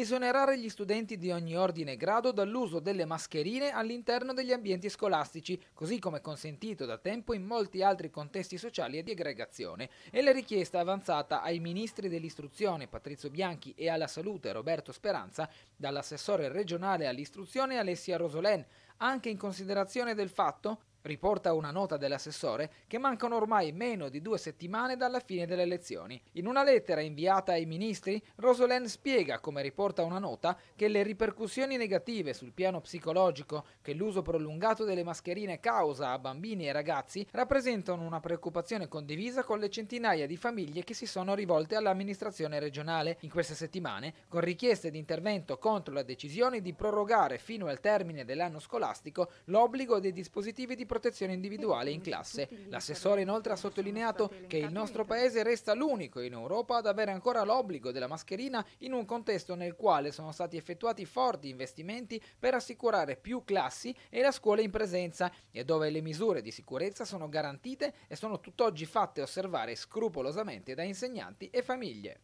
esonerare gli studenti di ogni ordine e grado dall'uso delle mascherine all'interno degli ambienti scolastici, così come consentito da tempo in molti altri contesti sociali e di aggregazione, e la richiesta avanzata ai ministri dell'istruzione Patrizio Bianchi e alla salute Roberto Speranza dall'assessore regionale all'istruzione Alessia Rosolen, anche in considerazione del fatto Riporta una nota dell'assessore che mancano ormai meno di due settimane dalla fine delle elezioni. In una lettera inviata ai ministri, Rosolén spiega, come riporta una nota, che le ripercussioni negative sul piano psicologico che l'uso prolungato delle mascherine causa a bambini e ragazzi rappresentano una preoccupazione condivisa con le centinaia di famiglie che si sono rivolte all'amministrazione regionale in queste settimane con richieste di intervento contro la decisione di prorogare fino al termine dell'anno scolastico l'obbligo dei dispositivi di protezione protezione individuale in classe. L'assessore inoltre ha sottolineato che il nostro paese resta l'unico in Europa ad avere ancora l'obbligo della mascherina in un contesto nel quale sono stati effettuati forti investimenti per assicurare più classi e la scuola in presenza e dove le misure di sicurezza sono garantite e sono tutt'oggi fatte osservare scrupolosamente da insegnanti e famiglie.